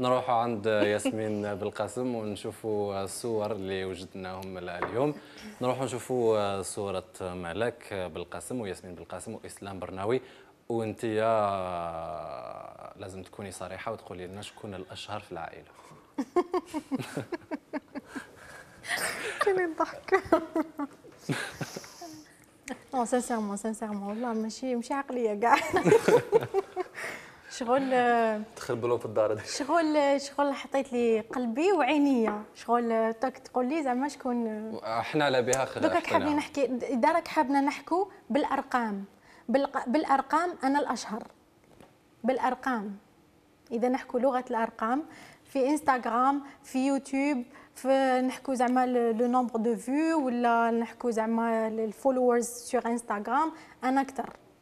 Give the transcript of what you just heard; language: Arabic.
نروحوا عند ياسمين بالقاسم ونشوفوا الصور اللي وجدناهم اليوم نروحوا نشوفوا صورة ملك بالقاسم وياسمين بالقاسم وإسلام برناوي وانت لازم تكوني صريحة وتقولي لنا شكون الأشهر في العائلة كاين الضحك نو سانسيرمون سانسيرمون والله ماشي ماشي عقليه كاع شغل تخربلو في الدار هذا شغل شغل حطيت لي قلبي وعينيا شغل توك تقول لي زعما شكون احنا على بها خير دوكا حابين نحكي دارك حابنا نحكوا بالارقام بالارقام انا الاشهر بالارقام اذا نحكوا لغه الارقام في انستغرام في يوتيوب في نحكوا زعما لو نومبر دو فيو ولا نحكوا زعما الفولورز سور انستغرام انا اكثر